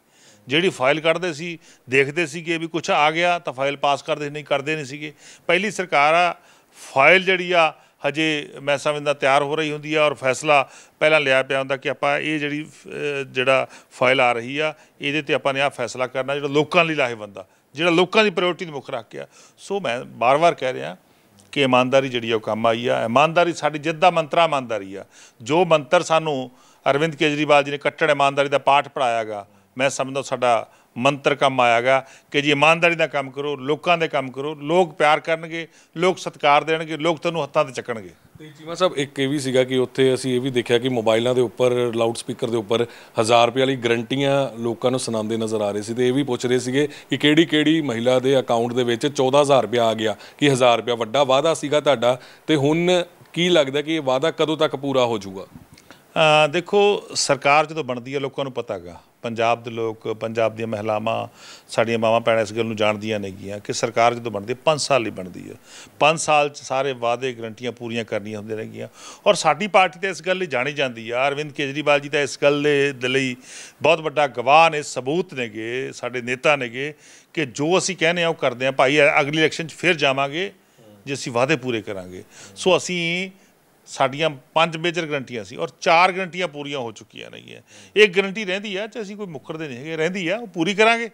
ਜਿਹੜੀ ਫਾਈਲ ਕੱਢਦੇ ਸੀ ਦੇਖਦੇ ਸੀਗੇ ਵੀ ਕੁਝ ਆ ਗਿਆ ਤਾਂ ਫਾਈਲ ਪਾਸ ਕਰਦੇ ਨਹੀਂ ਕਰਦੇ ਨਹੀਂ ਸੀਗੇ ਪਹਿਲੀ ਸਰਕਾਰ ਆ ਫਾਈਲ ਜਿਹੜੀ ਆ ਹਜੇ ਮੈਂ ਸਮਝਦਾ ਤਿਆਰ ਹੋ ਰਹੀ ਹੁੰਦੀ ਆ ਔਰ ਫੈਸਲਾ ਪਹਿਲਾਂ ਲਿਆ ਪਿਆ ਹੁੰਦਾ ਕਿ ਆਪਾਂ ਇਹ ਜਿਹੜੀ ਜਿਹੜਾ ਫਾਈਲ ਆ ਰਹੀ ਆ ਇਹਦੇ ਤੇ ਆਪਾਂ ਨੇ ਆ ਫੈਸਲਾ ਕਰਨਾ ਜਿਹੜਾ ਲੋਕਾਂ ਲਈ ਲਾਹੇ ਬੰਦਾ ਜਿਹੜਾ ਲੋਕਾਂ ਦੀ ਪ੍ਰਾਇੋਰਟੀ ਨੂੰ ਮੁੱਖ ਰੱਖ ਕੇ ਆ ਸੋ ਮੈਂ ਬਾਰ-ਬਾਰ ਕਹਿ ਰਿਹਾ ਕਿ ਇਮਾਨਦਾਰੀ ਜਿਹੜੀ ਉਹ ਕੰਮ ਆਈ ਆ ਇਮਾਨਦਾਰੀ ਸਾਡੀ ਜਿੱਦ ਦਾ ਮੰਤਰਾ ਇਮਾਨਦਾਰੀ ਆ ਜੋ ਮੰਤਰ ਸਾਨੂੰ ਅਰਵਿੰਦ ਕੇਜਰੀਵਾਲ ਜੀ ਨੇ ਕੱਟੜ ਇਮਾਨਦਾਰੀ ਦਾ ਪਾਠ ਪੜਾਇਆਗਾ ਮੈਂ ਸਮਝਦਾ ਸਾਡਾ ਮੰਤਰ ਕੰਮ ਆਇਆਗਾ ਕਿ ਜੀ ਇਮਾਨਦਾਰੀ ਦਾ ਕੰਮ ਕਰੋ ਲੋਕਾਂ ਦੇ ਕੰਮ ਕਰੋ ਲੋਕ ਪਿਆਰ ਕਰਨਗੇ ਲੋਕ ਸਤਿਕਾਰ ਦੇਣਗੇ ਲੋਕ ਤੁਹਾਨੂੰ ਹੱਥਾਂ ਤੇ ਚੱਕਣਗੇ ਤੇ ਜੀਵਾ ਸਾਹਿਬ ਇੱਕ ਇਹ ਵੀ ਸੀਗਾ ਕਿ ਉੱਥੇ ਅਸੀਂ ਇਹ ਵੀ ਦੇਖਿਆ ਕਿ ਮੋਬਾਈਲਾਂ ਦੇ ਉੱਪਰ ਲਾਊਡ ਸਪੀਕਰ ਦੇ ਉੱਪਰ 1000 ਰੁਪਏ ਵਾਲੀ ਗਰੰਟੀਆਂ ਲੋਕਾਂ ਨੂੰ ਸੁਣਾਉਂਦੇ ਨਜ਼ਰ ਆ ਰਹੇ ਸੀ ਤੇ ਇਹ ਵੀ ਪੁੱਛ ਰਹੇ ਸੀਗੇ ਕਿ ਕਿਹੜੀ ਕਿਹੜੀ ਮਹਿਲਾ ਦੇ ਅਕਾਊਂਟ ਦੇ ਵਿੱਚ 14000 ਰੁਪਏ ਆ ਗਿਆ ਕਿ 1000 ਰੁਪਏ ਵੱਡਾ ਵਾਅਦਾ ਸੀਗਾ ਤੁਹਾਡਾ ਤੇ ਹੁਣ ਕੀ ਲੱਗਦਾ ਕਿ ਇਹ ਵਾਅਦਾ ਕਦੋਂ ਤੱਕ ਪੂਰਾ ਹੋ ਜਾਊਗਾ ਦੇਖੋ ਸਰਕਾਰ ਜਦੋਂ ਬਣਦੀ ਹੈ ਲੋਕਾਂ ਨੂੰ ਪਤਾਗਾ ਪੰਜਾਬ ਦੇ ਲੋਕ ਪੰਜਾਬ ਦੀਆਂ ਮਹਿਲਾਵਾਂ ਸਾਡੀਆਂ ਮਾਵਾਂ ਪੈਣਾ ਇਸ ਗੱਲ ਨੂੰ ਜਾਣਦੀਆਂ ਨੇਗੀਆਂ ਕਿ ਸਰਕਾਰ ਜਦੋਂ ਬਣਦੀ 5 ਸਾਲ ਲਈ ਬਣਦੀ ਹੈ 5 ਸਾਲ 'ਚ ਸਾਰੇ ਵਾਅਦੇ ਗਰੰਟੀਆਂ ਪੂਰੀਆਂ ਕਰਨੀਆਂ ਹੁੰਦੀਆਂ ਨੇਗੀਆਂ ਔਰ ਸਾਡੀ ਪਾਰਟੀ ਤਾਂ ਇਸ ਗੱਲ ਲਈ ਜਾਣੀ ਜਾਂਦੀ ਆ ਅਰਵਿੰਦ ਕੇਜਰੀਵਾਲ ਜੀ ਤਾਂ ਇਸ ਗੱਲ ਦੇ ਲਈ ਬਹੁਤ ਵੱਡਾ ਗਵਾਹ ਨੇ ਸਬੂਤ ਨੇਗੇ ਸਾਡੇ ਨੇਤਾ ਨੇਗੇ ਕਿ ਜੋ ਅਸੀਂ ਕਹਿੰਦੇ ਆ ਉਹ ਕਰਦੇ ਆ ਭਾਈ ਅਗਲੀ ਇਲੈਕਸ਼ਨ 'ਚ ਫਿਰ ਜਾਵਾਂਗੇ ਜੇ ਅਸੀਂ ਵਾਅਦੇ ਪੂਰੇ ਕਰਾਂਗੇ ਸੋ ਅਸੀਂ ਸਾਡੀਆਂ ਪੰਜ ਮੇਜਰ ਗਰੰਟੀਆਂ ਸੀ ਔਰ ਚਾਰ ਗਰੰਟੀਆਂ ਪੂਰੀਆਂ ਹੋ ਚੁੱਕੀਆਂ ਨੇ ਇਹ ਗਰੰਟੀ ਰਹਿੰਦੀ ਆ ਜੇ ਅਸੀਂ ਕੋਈ ਮੁੱਕਰਦੇ ਨਹੀਂ ਹੈਗੇ ਰਹਿੰਦੀ ਆ ਉਹ ਪੂਰੀ ਕਰਾਂਗੇ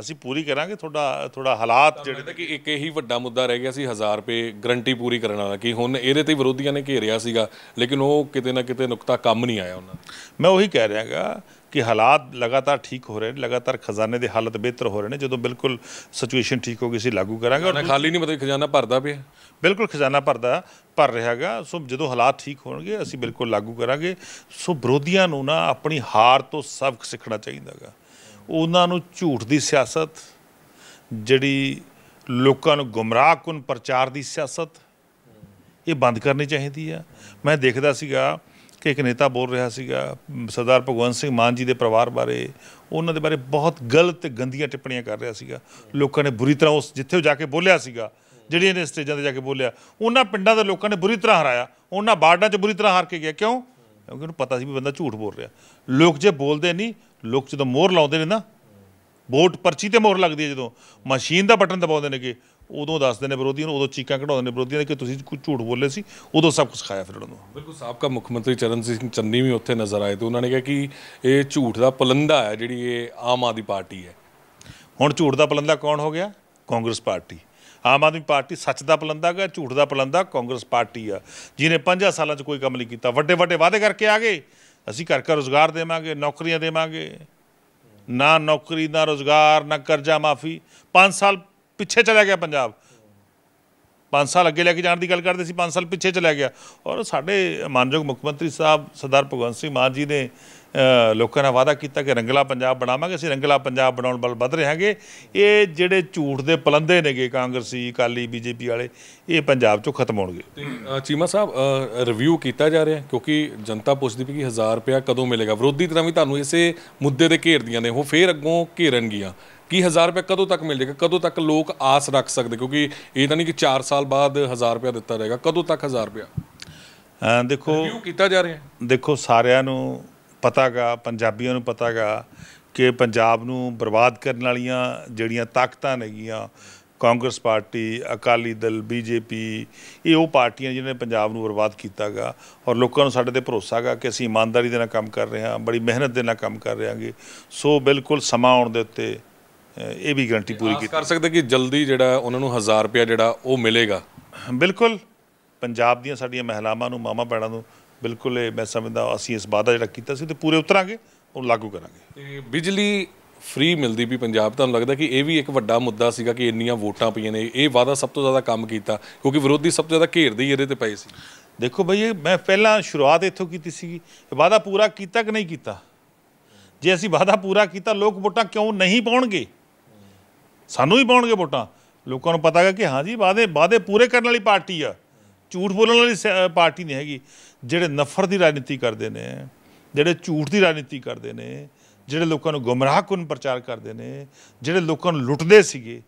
ਅਸੀਂ ਪੂਰੀ ਕਰਾਂਗੇ ਤੁਹਾਡਾ ਥੋੜਾ ਹਾਲਾਤ ਜਿਹੜੇ ਤਾਂ ਕਿ ਇੱਕ ਇਹੀ ਵੱਡਾ ਮੁੱਦਾ ਰਹਿ ਗਿਆ ਸੀ 1000 ਰੁਪਏ ਗਰੰਟੀ ਪੂਰੀ ਕਰਨ ਵਾਲਾ ਕਿ ਹੁਣ ਇਹਦੇ ਤੇ ਵਿਰੋਧੀਆਂ ਨੇ ਘੇਰਿਆ ਸੀਗਾ ਲੇਕਿਨ ਉਹ ਕਿਤੇ ਨਾ ਕਿਤੇ ਨੁਕਤਾ ਕੰਮ ਨਹੀਂ ਆਇਆ ਉਹਨਾਂ ਮੈਂ ਉਹੀ ਕਹਿ ਰਿਹਾਗਾ ਕਿ ਹਾਲਾਤ ਲਗਾਤਾਰ ਠੀਕ ਹੋ ਰਹੇ ਨੇ ਲਗਾਤਾਰ ਖਜ਼ਾਨੇ ਦੇ ਹਾਲਤ ਬਿਹਤਰ ਹੋ ਰਹੇ ਨੇ ਜਦੋਂ ਬਿਲਕੁਲ ਸਿਚੁਏਸ਼ਨ ਠੀਕ ਹੋ ਗਈ ਸੀ ਲਾਗੂ ਕਰਾਂਗੇ ਔਰ ਖਾਲੀ ਨਹੀਂ ਮਤਲਬ ਖਜ਼ਾਨਾ ਭਰਦਾ ਪਿਆ ਬਿਲਕੁਲ ਖਜ਼ਾਨਾ ਭਰਦਾ ਭਰ ਰਿਹਾਗਾ ਸੋ ਜਦੋਂ ਹਾਲਾਤ ਠੀਕ ਹੋਣਗੇ ਅਸੀਂ ਬਿਲਕੁਲ ਲਾਗੂ ਕਰਾਂਗੇ ਸੋ ਵਿਰੋਧੀਆਂ ਨੂੰ ਨਾ ਆਪਣੀ ਹਾਰ ਤੋਂ ਸਬਕ ਸਿੱਖਣਾ ਚਾਹੀਦਾਗਾ ਉਹਨਾਂ ਨੂੰ ਝੂਠ ਦੀ ਸਿਆਸਤ ਜਿਹੜੀ ਲੋਕਾਂ ਨੂੰ ਗੁੰਮਰਾਹ ਕਰਨ ਪ੍ਰਚਾਰ ਦੀ ਸਿਆਸਤ ਇਹ ਬੰਦ ਕਰਨੀ ਚਾਹੀਦੀ ਆ ਮੈਂ ਦੇਖਦਾ ਸੀਗਾ ਕਿ ਇੱਕ ਨੇਤਾ ਬੋਲ ਰਿਹਾ ਸੀਗਾ ਸਰਦਾਰ ਭਗਵੰਤ ਸਿੰਘ ਮਾਨ ਜੀ ਦੇ ਪਰਿਵਾਰ ਬਾਰੇ ਉਹਨਾਂ ਦੇ ਬਾਰੇ ਬਹੁਤ ਗਲਤ ਤੇ ਗੰਦੀਆਂ ਟਿੱਪਣੀਆਂ ਕਰ ਰਿਹਾ ਸੀਗਾ ਲੋਕਾਂ ਨੇ ਬੁਰੀ ਤਰ੍ਹਾਂ ਉਸ ਜਿੱਥੇ ਉਹ ਜਾ ਕੇ ਬੋਲਿਆ ਸੀਗਾ ਜਿਹੜੀਆਂ ਨੇ ਸਟੇਜਾਂ ਤੇ ਜਾ ਕੇ ਬੋਲਿਆ ਉਹਨਾਂ ਪਿੰਡਾਂ ਦੇ ਲੋਕਾਂ ਨੇ ਬੁਰੀ ਤਰ੍ਹਾਂ ਹਰਾਇਆ ਉਹਨਾਂ ਬਾਰਡਾਂ 'ਚ ਬੁਰੀ ਤਰ੍ਹਾਂ ਹਾਰ ਕੇ ਗਿਆ ਕਿਉਂ ਕਿਉਂਕਿ ਉਹਨੂੰ ਪਤਾ ਸੀ ਵੀ ਬੰਦਾ ਝੂਠ ਬੋਲ ਰਿਹਾ ਲੋਕ ਜੇ ਬੋਲਦੇ ਨਹੀਂ ਲੋਕ ਜਦੋਂ ਮੋਹਰ ਲਾਉਂਦੇ ਨੇ ਨਾ ਵੋਟ ਪਰਚੀ ਤੇ ਮੋਹਰ ਲੱਗਦੀ ਹੈ ਜਦੋਂ ਮਸ਼ੀਨ ਦਾ ਬਟਨ ਦਬਾਉਂਦੇ ਨੇ ਕਿ ਉਦੋਂ ਦੱਸਦੇ ਨੇ ਵਿਰੋਧੀਆਂ ਨੂੰ ਉਦੋਂ ਚੀਕਾਂ ਕਢਾਉਂਦੇ ਨੇ ਵਿਰੋਧੀਆਂ ਨੇ ਕਿ ਤੁਸੀਂ ਕੁਝ ਝੂਠ ਬੋਲੇ ਸੀ ਉਦੋਂ ਸਭ ਕੁਝ ਖਾਇਆ ਫਿਰ ਉਹਨਾਂ ਨੂੰ ਬਿਲਕੁਲ ਸਾਬਕਾ ਮੁੱਖ ਮੰਤਰੀ ਚਰਨ ਸਿੰਘ ਚੰਨੀ ਵੀ ਉੱਥੇ ਨਜ਼ਰ ਆਏ ਤੇ ਉਹਨਾਂ ਨੇ ਕਿਹਾ ਕਿ ਇਹ ਝੂਠ ਦਾ ਪਲੰਦਾ ਹੈ ਜਿਹੜੀ ਇਹ ਆਮ ਆਦਮੀ ਪਾਰਟੀ ਹੈ ਹੁਣ ਝੂਠ ਦਾ ਪਲੰਦਾ ਕੌਣ ਹੋ ਗਿਆ ਕਾਂਗਰਸ ਪਾਰਟੀ ਆਮ ਆਦਮੀ ਪਾਰਟੀ ਸੱਚ ਦਾ ਪਲੰਦਾ ਹੈ ਝੂਠ ਦਾ ਪਲੰਦਾ ਕਾਂਗਰਸ ਪਾਰਟੀ ਆ ਜਿਹਨੇ 5 ਸਾਲਾਂ 'ਚ ਕੋਈ ਕੰਮ ਨਹੀਂ ਕੀਤਾ ਵੱਡੇ ਵੱਡੇ ਵਾਅਦੇ ਕਰਕੇ ਆ ਗਏ ਅਸੀਂ ਘਰ ਘਰ ਰੋਜ਼ਗਾਰ ਦੇਵਾਂਗੇ ਨੌਕਰੀਆਂ ਦੇਵਾਂਗੇ ਨਾ ਨੌਕਰੀ ਨਾ ਰੋਜ਼ਗਾਰ ਨਾ ਕਰਜ਼ਾ ਮਾਫੀ 5 ਸਾਲ ਪਿੱਛੇ ਚਲਾ ਗਿਆ ਪੰਜਾਬ 5 ਸਾਲ ਅੱਗੇ ਲੈ ਕੇ ਜਾਣ ਦੀ ਗੱਲ ਕਰਦੇ ਸੀ 5 ਸਾਲ ਪਿੱਛੇ ਚਲਾ ਗਿਆ ਔਰ ਸਾਡੇ ਮਾਨਯੋਗ ਮੁੱਖ ਮੰਤਰੀ ਸਾਹਿਬ ਸਰਦਾਰ ਭਗਵੰਤ ਸਿੰਘ ਮਾਨ ਜੀ ਨੇ ਲੋਕਾਂ ਨਾਲ ਵਾਅਦਾ ਕੀਤਾ ਕਿ ਰੰਗਲਾ ਪੰਜਾਬ ਬਣਾਵਾਂਗੇ ਅਸੀਂ ਰੰਗਲਾ ਪੰਜਾਬ ਬਣਾਉਣ ਵੱਲ ਵਧ ਰਹੇ ਹਾਂਗੇ ਇਹ ਜਿਹੜੇ ਝੂਠ ਦੇ ਪਲੰਦੇ ਨੇਗੇ ਕਾਂਗਰਸੀ ਕਾਲੀ ਬੀਜੇਪੀ ਵਾਲੇ ਇਹ ਪੰਜਾਬ ਚੋਂ ਖਤਮ ਹੋਣਗੇ ਚੀਮਾ ਸਾਹਿਬ ਰਿਵਿਊ ਕੀਤਾ ਜਾ ਰਿਹਾ ਕਿਉਂਕਿ ਜਨਤਾ ਪੁੱਛਦੀ ਪਈ ਕਿ 1000 ਰੁਪਿਆ ਕਦੋਂ ਮਿਲੇਗਾ ਵਿਰੋਧੀ ਤਰ੍ਹਾਂ ਵੀ ਤੁਹਾਨੂੰ ਇਸੇ ਮੁੱਦੇ ਤੇ ਘੇਰਦੀਆਂ ਨੇ ਉਹ ਫੇਰ ਅੱਗੋਂ ਘੇਰਨਗੀਆਂ ਕੀ 1000 ਰੁਪਏ ਕਦੋਂ ਤੱਕ ਮਿਲ ਜੇਗਾ ਕਦੋਂ ਤੱਕ ਲੋਕ ਆਸ ਰੱਖ ਸਕਦੇ ਕਿਉਂਕਿ ਇਹ ਤਾਂ ਨਹੀਂ ਕਿ 4 ਸਾਲ ਬਾਅਦ 1000 ਰੁਪਏ ਦਿੱਤਾ ਜਾਏਗਾ ਕਦੋਂ ਤੱਕ 1000 ਰੁਪਏ ਦੇਖੋ ਰਿਵਿਊ ਕੀਤਾ ਜਾ ਰਿਹਾ ਦੇਖੋ ਸਾਰਿਆਂ ਨੂੰ ਪਤਾਗਾ ਪੰਜਾਬੀਆਂ ਨੂੰ ਪਤਾਗਾ ਕਿ ਪੰਜਾਬ ਨੂੰ ਬਰਬਾਦ ਕਰਨ ਵਾਲੀਆਂ ਜਿਹੜੀਆਂ ਤਾਕਤਾਂ ਨੇਗੀਆਂ ਕਾਂਗਰਸ ਪਾਰਟੀ ਅਕਾਲੀ ਦਲ ਬੀਜੇਪੀ ਇਹ ਉਹ ਪਾਰਟੀਆਂ ਜਿਨ੍ਹਾਂ ਨੇ ਪੰਜਾਬ ਨੂੰ ਬਰਬਾਦ ਕੀਤਾਗਾ ਔਰ ਲੋਕਾਂ ਨੂੰ ਸਾਡੇ ਤੇ ਭਰੋਸਾਗਾ ਕਿ ਅਸੀਂ ਇਮਾਨਦਾਰੀ ਦੇ ਨਾਲ ਕੰਮ ਕਰ ਰਹੇ ਹਾਂ ਬੜੀ ਮਿਹਨਤ ਦੇ ਨਾਲ ਕੰਮ ਕਰ ਰਹੇ ਹਾਂਗੇ ਸੋ ਬਿਲਕੁਲ ਸਮਾਂ ਆਉਣ ਦੇ ਉੱਤੇ ਇਹ ਵੀ ਗਾਰੰਟੀ ਪੂਰੀ ਕੀਤੀ ਕਰ ਸਕਦੇ ਕਿ ਜਲਦੀ ਜਿਹੜਾ ਉਹਨਾਂ ਨੂੰ 1000 ਰੁਪਿਆ ਜਿਹੜਾ ਉਹ ਮਿਲੇਗਾ ਬਿਲਕੁਲ ਪੰਜਾਬ ਦੀਆਂ ਸਾਡੀਆਂ ਮਹਿਲਾਵਾਂ ਨੂੰ ਮਾਮਾ ਪੈਣਾ ਨੂੰ ਬਿਲਕੁਲ ਇਹ ਮੈਂ ਸਮਝਦਾ ਅਸੀਂ ਇਸ ਵਾਅਦਾ ਜਿਹੜਾ ਕੀਤਾ ਸੀ ਤੇ ਪੂਰੇ ਉਤਰਾਂਗੇ ਉਹ ਲਾਗੂ ਕਰਾਂਗੇ ਤੇ ਬਿਜਲੀ ਫ੍ਰੀ ਮਿਲਦੀ ਵੀ ਪੰਜਾਬ ਤੁਹਾਨੂੰ ਲੱਗਦਾ ਕਿ ਇਹ ਵੀ ਇੱਕ ਵੱਡਾ ਮੁੱਦਾ ਸੀਗਾ ਕਿ ਇੰਨੀਆਂ ਵੋਟਾਂ ਪਈਆਂ ਨੇ ਇਹ ਵਾਅਦਾ ਸਭ ਤੋਂ ਜ਼ਿਆਦਾ ਕੰਮ ਕੀਤਾ ਕਿਉਂਕਿ ਵਿਰੋਧੀ ਸਭ ਤੋਂ ਜ਼ਿਆਦਾ ਘੇਰਦੇ ਹੀ ਇਹਦੇ ਤੇ ਪਏ ਸੀ ਦੇਖੋ ਬਈ ਮੈਂ ਪਹਿਲਾਂ ਸ਼ੁਰੂਆਤ ਇੱਥੋਂ ਕੀਤੀ ਸੀ ਕਿ ਵਾਅਦਾ ਪੂਰਾ ਕੀਤਾ ਕਿ ਨਹੀਂ ਕੀਤਾ ਜੇ ਅਸੀਂ ਵਾਅਦਾ ਪੂਰਾ ਕੀਤਾ ਲੋਕ ਵੋਟਾਂ ਕਿਉਂ ਨਹੀਂ ਪਾਉਣਗੇ ਸਾਨੂੰ ਵੀ ਪਾਉਣਗੇ ਵੋਟਾਂ ਲੋਕਾਂ ਨੂੰ ਪਤਾ ਹੈ ਕਿ ਹਾਂਜੀ ਵਾਦੇ ਵਾਦੇ ਪੂਰੇ ਕਰਨ ਵਾਲੀ ਪਾਰਟੀ ਆ ਝੂਠ ਬੋਲਣ ਵਾਲੀ ਪਾਰਟੀ ਨਹੀਂ ਹੈਗੀ ਜਿਹੜੇ ਨਫ਼ਰਤ ਦੀ ਰਾਜਨੀਤੀ ਕਰਦੇ ਨੇ ਜਿਹੜੇ ਝੂਠ ਦੀ ਰਾਜਨੀਤੀ ਕਰਦੇ ਨੇ ਜਿਹੜੇ ਲੋਕਾਂ ਨੂੰ ਗੁੰਮਰਾਹ ਕਰਨ ਪ੍ਰਚਾਰ ਕਰਦੇ ਨੇ ਜਿਹੜੇ ਲੋਕਾਂ ਨੂੰ ਲੁੱਟਦੇ ਸੀਗੇ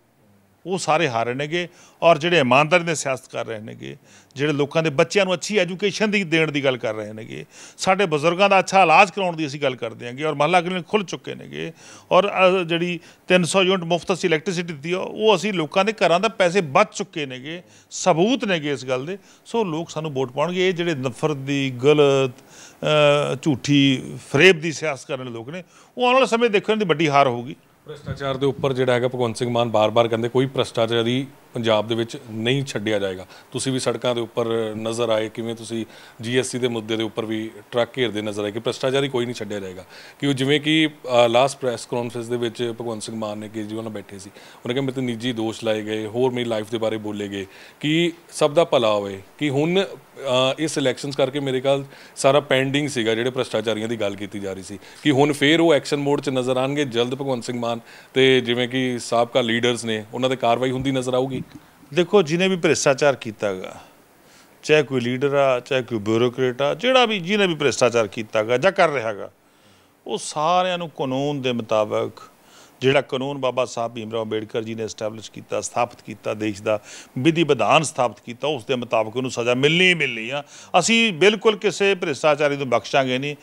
ਉਹ ਸਾਰੇ ਹਾਰੇ ਨੇਗੇ ਔਰ ਜਿਹੜੇ ਇਮਾਨਦਾਰੀ ਨੇ ਸਿਆਸਤ ਕਰ ਰਹੇ ਨੇਗੇ ਜਿਹੜੇ ਲੋਕਾਂ ਦੇ ਬੱਚਿਆਂ ਨੂੰ ਅੱਛੀ ਐਜੂਕੇਸ਼ਨ ਦੀ ਦੇਣ ਦੀ ਗੱਲ ਕਰ ਰਹੇ ਨੇਗੇ ਸਾਡੇ ਬਜ਼ੁਰਗਾਂ ਦਾ ਅੱਛਾ ਇਲਾਜ ਕਰਾਉਣ ਦੀ ਅਸੀਂ ਗੱਲ ਕਰਦੇ ਹਾਂਗੇ ਔਰ ਮਹੱਲਾ ਕਲੀਨਿਕ ਖੁੱਲ ਚੁੱਕੇ ਨੇਗੇ ਔਰ ਜਿਹੜੀ 300 ਯੂਨਿਟ ਮੁਫਤ ਅਸੀਂ ਇਲੈਕਟ੍ਰਿਸਿਟੀ ਦਿੱਤੀ ਉਹ ਅਸੀਂ ਲੋਕਾਂ ਦੇ ਘਰਾਂ ਦਾ ਪੈਸੇ ਬਚ ਚੁੱਕੇ ਨੇਗੇ ਸਬੂਤ ਨੇਗੇ ਇਸ ਗੱਲ ਦੇ ਸੋ ਲੋਕ ਸਾਨੂੰ ਵੋਟ ਪਾਉਣਗੇ ਇਹ ਜਿਹੜੇ ਨਫ਼ਰਤ ਦੀ ਗਲਤ ਝੂਠੀ ਫਰੇਬ ਦੀ ਸਿਆਸਤ ਕਰਨ ਲੋਕ ਨੇ ਉਹ ਆਉਣ ਵਾਲੇ ਸਮੇਂ ਦੇਖਣ ਦੀ ਵੱਡੀ ਹਾਰ ਹੋਊਗੀ ਭ੍ਰਿਸ਼ਟਾਚਾਰ ਦੇ ਉੱਪਰ ਜਿਹੜਾ ਹੈਗਾ ਭਗਵੰਤ ਸਿੰਘ ਮਾਨ ਬਾਰ-ਬਾਰ ਕਹਿੰਦੇ ਕੋਈ ਦੀ ਪੰਜਾਬ ਦੇ ਵਿੱਚ ਨਹੀਂ ਛੱਡਿਆ ਜਾਏਗਾ ਤੁਸੀਂ ਵੀ ਸੜਕਾਂ ਦੇ ਉੱਪਰ ਨਜ਼ਰ ਆਏ ਕਿਵੇਂ ਤੁਸੀਂ ਜੀਐਸਸੀ ਦੇ ਮੁੱਦੇ ਦੇ ਉੱਪਰ ਵੀ ਟਰੱਕ ਘੇਰਦੇ ਨਜ਼ਰ ਆਏ ਕਿ ਭ੍ਰਸ਼ਟਾਚਾਰੀ ਕੋਈ ਨਹੀਂ ਛੱਡਿਆ ਜਾਏਗਾ ਕਿ ਉਹ ਜਿਵੇਂ ਕਿ ਲਾਸਟ ਪ੍ਰੈਸ ਕਾਨਫਰੰਸ ਦੇ ਵਿੱਚ ਭਗਵੰਤ ਸਿੰਘ ਮਾਨ ਨੇ ਕੇਜਰੀਵਾਲ ਨਾਲ ਬੈਠੇ ਸੀ ਉਹਨੇ ਕਿਹਾ ਮੇਰੇ ਤੇ ਨਿੱਜੀ ਦੋਸ਼ ਲਾਏ ਗਏ ਹੋਰ ਮੇਰੀ ਲਾਈਫ ਦੇ ਬਾਰੇ ਬੋਲੇ ਗਏ ਕਿ ਸਭ ਦਾ ਭਲਾ ਹੋਵੇ ਕਿ ਹੁਣ ਇਸ ਇਲੈਕਸ਼ਨਸ ਕਰਕੇ ਮੇਰੇ ਕੋਲ ਸਾਰਾ ਪੈਂਡਿੰਗ ਸੀਗਾ ਜਿਹੜੇ ਭ੍ਰਸ਼ਟਾਚਾਰੀਆਂ ਦੀ ਗੱਲ ਕੀਤੀ ਜਾ ਰਹੀ ਸੀ ਕਿ ਹੁਣ ਫੇਰ ਉਹ ਐਕਸ਼ਨ ਮੋਡ 'ਚ ਨਜ਼ਰ ਆਣਗੇ ਜਲਦ ਭਗਵੰਤ ਸਿੰਘ ਮਾਨ ਤੇ ਜਿਵੇਂ ਕਿ ਸਾਬਕਾ ਲੀਡਰਸ ਨੇ ਉਹਨਾਂ ਤੇ ਕਾਰਵਾਈ ਹੁੰਦੀ ਨਜ਼ਰ ਆਊਗੀ ਸੀ ਦੇਖੋ ਜਿਨੇ ਵੀ ਭ੍ਰਿਸ਼ਟਾਚਾਰ ਕੀਤਾਗਾ ਚਾਹੇ ਕੋਈ ਲੀਡਰ ਆ ਚਾਹੇ ਕੋਈ ਬਿਊਰੋਕਰੇਟ ਆ ਜਿਹੜਾ ਵੀ ਜਿਨੇ ਵੀ ਭ੍ਰਿਸ਼ਟਾਚਾਰ ਕੀਤਾਗਾ ਜਾਂ ਕਰ ਰਿਹਾਗਾ ਉਹ ਸਾਰਿਆਂ ਨੂੰ ਕਾਨੂੰਨ ਦੇ ਮੁਤਾਬਕ ਜਿਹੜਾ ਕਾਨੂੰਨ ਬਾਬਾ ਸਾਹਿਬ ਭੀਮਰਾਓ ਅੰਬੇਡਕਰ ਜੀ ਨੇ ਐਸਟੈਬਲਿਸ਼ ਕੀਤਾ ਸਥਾਪਿਤ ਕੀਤਾ ਦੇਸ਼ ਦਾ ਵਿਧੀ ਵਿਧਾਨ ਸਥਾਪਿਤ ਕੀਤਾ ਉਸ ਦੇ ਮੁਤਾਬਕ ਉਹਨੂੰ ਸਜ਼ਾ ਮਿਲਣੀ ਹੀ ਮਿਲਣੀ ਆ ਅਸੀਂ ਬਿਲਕੁਲ ਕਿਸੇ ਭ੍ਰਿਸ਼ਟਾਚਾਰੀ ਨੂੰ ਬਖਸ਼ਾਂਗੇ ਨਹੀਂ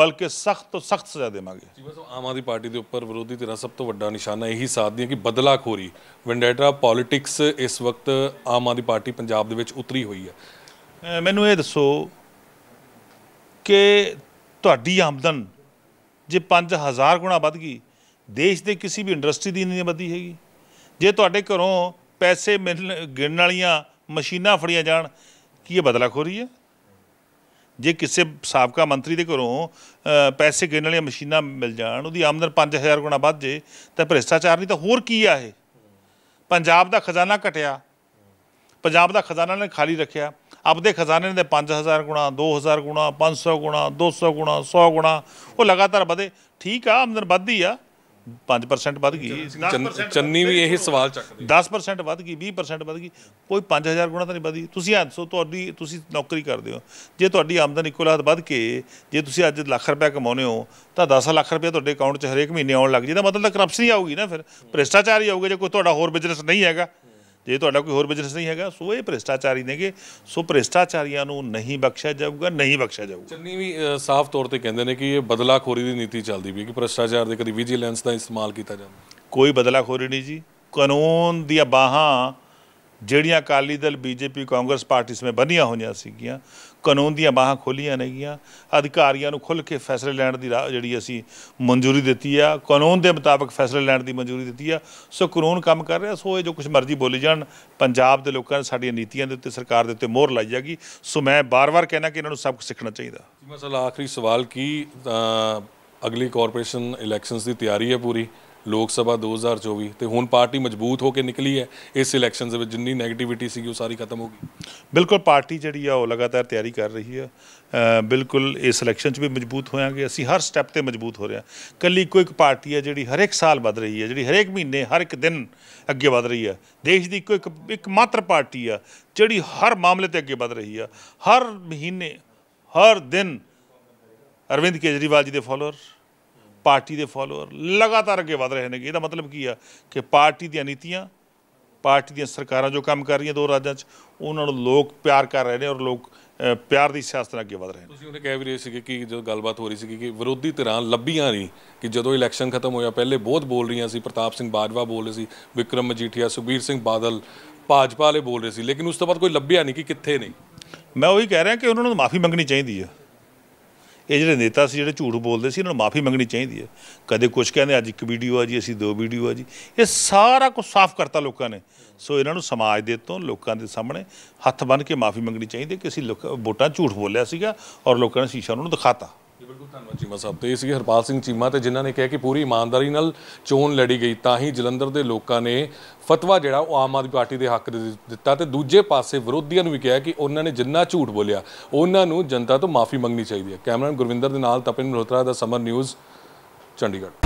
ਬਲਕਿ ਸਖਤ ਤੋਂ ਸਖਤ ਸਜ਼ਾ ਦੇਵਾਂਗੇ ਜੀ ਬਸ ਆਮ ਆਦੀ ਪਾਰਟੀ ਦੇ ਉੱਪਰ ਵਿਰੋਧੀ ਧਿਰਾਂ ਸਭ ਤੋਂ ਵੱਡਾ ਨਿਸ਼ਾਨਾ ਇਹੀ ਸਾਧਦੀ ਹੈ ਕਿ ਬਦਲਾਖੋਰੀ ਵੈਂਡੇਟਾ ਪੋਲਿਟਿਕਸ ਇਸ ਵਕਤ ਆਮ ਆਦੀ ਪਾਰਟੀ ਪੰਜਾਬ ਦੇ ਵਿੱਚ ਉਤਰੀ ਹੋਈ ਹੈ ਮੈਨੂੰ ਇਹ ਦੱਸੋ ਕਿ ਤੁਹਾਡੀ ਆਮਦਨ ਜੇ 5000 ਗੁਣਾ ਵੱਧ ਗਈ ਦੇਸ਼ ਦੇ ਕਿਸੇ ਵੀ ਇੰਡਸਟਰੀ ਦੀ ਨਹੀਂ ਵਧੀ ਹੈਗੀ ਜੇ ਤੁਹਾਡੇ ਘਰੋਂ ਪੈਸੇ ਗਿਣਨ ਵਾਲੀਆਂ ਮਸ਼ੀਨਾਂ ਫੜੀਆਂ ਜਾਣ ਕੀ ਇਹ ਬਦਲਾ ਹੈ ਜੇ ਕਿਸੇ ਸਾਬਕਾ ਮੰਤਰੀ ਦੇ ਘਰੋਂ ਪੈਸੇ ਗਿਣਨ ਵਾਲੀਆਂ ਮਸ਼ੀਨਾਂ ਮਿਲ ਜਾਣ ਉਹਦੀ ਆਮਦਨ 5000 ਗੁਣਾ ਵੱਧ ਜੇ ਤਾਂ ਭ੍ਰਿਸ਼ਟਾਚਾਰ ਨਹੀਂ ਤਾਂ ਹੋਰ ਕੀ ਆ ਇਹ ਪੰਜਾਬ ਦਾ ਖਜ਼ਾਨਾ ਘਟਿਆ ਪੰਜਾਬ ਦਾ ਖਜ਼ਾਨਾ ਨੇ ਖਾਲੀ ਰੱਖਿਆ ਆਪਦੇ ਖਜ਼ਾਨੇ ਦੇ 5000 ਗੁਣਾ 2000 ਗੁਣਾ 500 ਗੁਣਾ 200 ਗੁਣਾ 100 ਗੁਣਾ ਉਹ ਲਗਾਤਾਰ ਵਧੇ ਠੀਕ ਆ ਆਮਦਨ ਵੱਧਦੀ ਆ 5% ਵੱਧ ਗਈ ਚੰਨੀ ਵੀ ਇਹ ਸਵਾਲ ਚੱਕਦੇ 10% ਵੱਧ ਗਈ 20% ਵੱਧ ਗਈ ਕੋਈ 5000 ਗੁਣਾ ਤਾਂ ਨਹੀਂ ਵਧੀ ਤੁਸੀਂ ਹੱਸੋ ਤੁਹਾਡੀ ਤੁਸੀਂ ਨੌਕਰੀ ਕਰਦੇ ਹੋ ਜੇ ਤੁਹਾਡੀ ਆਮਦਨ ਇੱਕੋ ਲੱਖ ਵੱਧ ਕੇ ਜੇ ਤੁਸੀਂ ਅੱਜ ਲੱਖ ਰੁਪਏ ਕਮਾਉਨੇ ਹੋ ਤਾਂ 10 ਲੱਖ ਰੁਪਏ ਤੁਹਾਡੇ ਅਕਾਊਂਟ 'ਚ ਹਰੇਕ ਮਹੀਨੇ ਆਉਣ ਲੱਗ ਜੇ ਤਾਂ ਮਤਲਬ ਤਾਂ ਕਰਪਸ਼ਨ ਹੀ ਆਊਗੀ ਨਾ ਫਿਰ ਭ੍ਰਿਸ਼ਟਾਚਾਰ ਹੀ ਆਊਗਾ ਜੇ ਕੋਈ ਤੁਹਾਡਾ ਹੋਰ ਬਿਜ਼ਨਸ ਨਹੀਂ ਹੈਗਾ ਜੇ ਤੁਹਾਡਾ ਕੋਈ ਹੋਰ ਬਿਜ਼ਨਸ ਨਹੀਂ ਹੈਗਾ ਸੋ ਇਹ ਭ੍ਰਿਸ਼ਟਾਚਾਰੀ ਨੇਗੇ ਸੋ ਭ੍ਰਿਸ਼ਟਾਚਾਰੀਆਂ ਨੂੰ ਨਹੀਂ ਬਖਸ਼ਿਆ ਜਾਊਗਾ ਨਹੀਂ ਬਖਸ਼ਿਆ ਜਾਊਗਾ ਚੰਨੀ ਵੀ ਸਾਫ਼ ਤੌਰ ਤੇ ਕਹਿੰਦੇ ਨੇ ਕਿ ਇਹ ਬਦਲਾਖੋਰੀ ਦੀ ਨੀਤੀ ਚੱਲਦੀ ਵੀ ਕਿ ਭ੍ਰਿਸ਼ਟਾਚਾਰ ਦੇ ਕਦੀ ਵਿਜੀਲੈਂਸ ਦਾ ਇਸਤੇਮਾਲ ਕੀਤਾ ਜਾਂਦਾ ਕੋਈ ਬਦਲਾਖੋਰੀ ਨਹੀਂ ਜੀ ਕਾਨੂੰਨ ਦੀਆਂ ਬਾਹਾਂ ਜਿਹੜੀਆਂ ਅਕਾਲੀ ਦਲ ਬੀਜੇਪੀ ਕਾਂਗਰਸ ਪਾਰਟੀਆਂ ਵਿੱਚ ਬੰਨੀਆਂ ਹੋਈਆਂ ਸੀਗੀਆਂ ਕਾਨੂੰਨ ਦੀਆਂ ਬਾਹਾਂ ਖੋਲੀਆਂ ਨੇਗੀਆਂ ਅਧਿਕਾਰੀਆਂ ਨੂੰ ਖੁੱਲ੍ਹ ਕੇ ਫੈਸਲੇ ਲੈਣ ਦੀ ਜਿਹੜੀ ਅਸੀਂ ਮਨਜ਼ੂਰੀ ਦਿੱਤੀ ਆ ਕਾਨੂੰਨ ਦੇ ਮੁਤਾਬਕ ਫੈਸਲੇ ਲੈਣ ਦੀ ਮਨਜ਼ੂਰੀ ਦਿੱਤੀ ਆ ਸੋ ਕਾਨੂੰਨ ਕੰਮ ਕਰ ਰਿਹਾ ਸੋ ਇਹ ਜੋ ਕੁਝ ਮਰਜ਼ੀ ਬੋਲੀ ਜਾਣ ਪੰਜਾਬ ਦੇ ਲੋਕਾਂ ਨੇ ਸਾਡੀਆਂ ਨੀਤੀਆਂ ਦੇ ਉੱਤੇ ਸਰਕਾਰ ਦੇ ਉੱਤੇ ਮੋਹਰ ਲਾਈ ਜਾਗੀ ਸੋ ਮੈਂ ਬਾਰ-ਬਾਰ ਕਹਿਣਾ ਕਿ ਇਹਨਾਂ ਨੂੰ ਸਭ ਕੁਝ ਸਿੱਖਣਾ ਚਾਹੀਦਾ ਜੀ ਮਸਲਾ ਆਖਰੀ ਸਵਾਲ ਕੀ ਅਗਲੀ ਕਾਰਪੋਰੇਸ਼ਨ ਇਲੈਕਸ਼ਨਸ ਦੀ ਤਿਆਰੀ ਹੈ ਪੂਰੀ ਲੋਕ ਸਭਾ 2024 ਤੇ ਹੁਣ ਪਾਰਟੀ ਮਜ਼ਬੂਤ ਹੋ ਕੇ ਨਿਕਲੀ ਹੈ ਇਸ ਇਲੈਕਸ਼ਨ ਦੇ ਵਿੱਚ ਜਿੰਨੀ 네ਗੇਟਿਵਿਟੀ ਸੀਗੀ ਉਹ ਸਾਰੀ ਖਤਮ ਹੋ ਗਈ ਬਿਲਕੁਲ ਪਾਰਟੀ ਜਿਹੜੀ ਆ ਉਹ ਲਗਾਤਾਰ ਤਿਆਰੀ ਕਰ ਰਹੀ ਹੈ ਬਿਲਕੁਲ ਇਸ ਇਲੈਕਸ਼ਨ 'ਚ ਵੀ ਮਜ਼ਬੂਤ ਹੋਵਾਂਗੇ ਅਸੀਂ ਹਰ ਸਟੈਪ ਤੇ ਮਜ਼ਬੂਤ ਹੋ ਰਹੇ ਹਾਂ ਕੱਲੀ ਇੱਕੋ ਇੱਕ ਪਾਰਟੀ ਹੈ ਜਿਹੜੀ ਹਰ ਇੱਕ ਸਾਲ ਵੱਧ ਰਹੀ ਹੈ ਜਿਹੜੀ ਹਰ ਇੱਕ ਮਹੀਨੇ ਹਰ ਇੱਕ ਦਿਨ ਅੱਗੇ ਵੱਧ ਰਹੀ ਹੈ ਦੇਸ਼ ਦੀ ਇੱਕੋ ਇੱਕ ਇੱਕ ਮਾਤਰ ਪਾਰਟੀ ਆ ਜਿਹੜੀ ਹਰ ਮਾਮਲੇ ਤੇ ਅੱਗੇ ਵੱਧ ਰਹੀ ਆ ਹਰ ਮਹੀਨੇ ਹਰ ਦਿਨ ਅਰਵਿੰਦ ਕੇਜਰੀਵਾਲ ਜੀ ਦੇ ਫਾਲੋਅਰ ਪਾਰਟੀ ਦੇ ਫਾਲੋਅਰ ਲਗਾਤਾਰ ਅੱਗੇ ਵਧ ਰਹੇ ਨੇ ਇਹਦਾ ਮਤਲਬ ਕੀ ਆ ਕਿ ਪਾਰਟੀ ਦੀਆਂ ਨੀਤੀਆਂ ਪਾਰਟੀ ਦੀਆਂ ਸਰਕਾਰਾਂ ਜੋ ਕੰਮ ਕਰ ਰਹੀਆਂ ਦੋ ਰਾਜਾਂ 'ਚ ਉਹਨਾਂ ਨੂੰ ਲੋਕ ਪਿਆਰ ਕਰ ਰਹੇ ਨੇ ਔਰ ਲੋਕ ਪਿਆਰ ਦੀ ਸਿਆਸਤ ਨਾਲ ਅੱਗੇ ਵਧ ਰਹੇ ਨੇ ਤੁਸੀਂ ਉਹਨੇ ਕਹਿ ਵੀ ਰਹੇ ਸੀਗੇ ਕਿ ਜਦੋਂ ਗੱਲਬਾਤ ਹੋ ਰਹੀ ਸੀ ਕਿ ਵਿਰੋਧੀ ਧਿਰਾਂ ਲੱਭੀਆਂ ਨਹੀਂ ਕਿ ਜਦੋਂ ਇਲੈਕਸ਼ਨ ਖਤਮ ਹੋਇਆ ਪਹਿਲੇ ਬਹੁਤ ਬੋਲ ਰਹੀਆਂ ਸੀ ਪ੍ਰਤਾਪ ਸਿੰਘ ਬਾਜਵਾ ਬੋਲ ਰਹੇ ਸੀ ਵਿਕਰਮ ਮਜੀਠੀਆ ਸੁਖਬੀਰ ਸਿੰਘ ਬਾਦਲ ਭਾਜਪਾ ਵਾਲੇ ਬੋਲ ਰਹੇ ਸੀ ਲੇਕਿਨ ਉਸ ਤੋਂ ਬਾਅਦ ਕੋਈ ਲੱਭਿਆ ਨਹੀਂ ਕਿ ਕਿੱਥੇ ਨਹੀਂ ਮੈਂ ਉਹੀ ਕਹਿ ਰਿਹਾ ਕਿ ਉਹਨਾਂ ਨੂੰ ਮਾਫੀ ਮੰਗਣੀ ਚਾਹੀਦੀ ਹੈ ਇਹ ਜਿਹੜੇ ਨੇਤਾ ਸੀ ਜਿਹੜੇ ਝੂਠ ਬੋਲਦੇ ਸੀ ਇਹਨਾਂ ਨੂੰ ਮਾਫੀ ਮੰਗਣੀ ਚਾਹੀਦੀ ਹੈ ਕਦੇ ਕੁਝ ਕਹਿੰਦੇ ਅੱਜ ਇੱਕ ਵੀਡੀਓ ਆ ਜੀ ਅਸੀਂ ਦੋ ਵੀਡੀਓ ਆ ਜੀ ਇਹ ਸਾਰਾ ਕੁਝ ਸਾਫ਼ ਕਰਤਾ ਲੋਕਾਂ ਨੇ ਸੋ ਇਹਨਾਂ ਨੂੰ ਸਮਾਜ ਦੇ ਤੋਂ ਲੋਕਾਂ ਦੇ ਸਾਹਮਣੇ ਹੱਥ ਬੰਨ ਕੇ ਮਾਫੀ ਮੰਗਣੀ ਚਾਹੀਦੀ ਕਿ ਅਸੀਂ ਵੋਟਾਂ ਝੂਠ ਬੋਲਿਆ ਸੀਗਾ ਔਰ ਲੋਕਾਂ ਨੇ ਸ਼ੀਸ਼ਾ ਨੂੰ ਦਿਖਾਤਾ ਜੀ ਬਿਲਕੁਲ ਧੰਨਵਾਦ ਚੀਮਾ ਸਾਹਿਬ ਤੇ ਇਹ ਸੀ ਹਰਪਾਲ ਸਿੰਘ ਚੀਮਾ ਤੇ ਜਿਨ੍ਹਾਂ ਨੇ ਕਿਹਾ ਕਿ ਪੂਰੀ ਇਮਾਨਦਾਰੀ ਨਾਲ ਚੋਣ ਲੜੀ ਗਈ ਤਾਂ ਹੀ ਜਲੰਧਰ ਦੇ ਲੋਕਾਂ ਨੇ ਫਤਵਾ ਜਿਹੜਾ ਉਹ ਆਮ ਆਦਮੀ ਪਾਰਟੀ ਦੇ ਹੱਕ ਦੇ ਦਿੱਤਾ ਤੇ ਦੂਜੇ ਪਾਸੇ ਵਿਰੋਧੀਆਂ ਨੂੰ ਵੀ ਕਿਹਾ ਕਿ ਉਹਨਾਂ ਨੇ ਜਿੰਨਾ ਝੂਠ ਬੋਲਿਆ ਉਹਨਾਂ ਨੂੰ ਜਨਤਾ ਤੋਂ ਮਾਫੀ ਮੰਗਣੀ ਚਾਹੀਦੀ ਹੈ ਕੈਮਰਨ ਗੁਰਵਿੰਦਰ ਦੇ ਨਾਲ ਤਪਨ ਮਲਹੋਤਰਾ ਦਾ ਸਮਰ ਨਿਊਜ਼ ਚੰਡੀਗੜ੍ਹ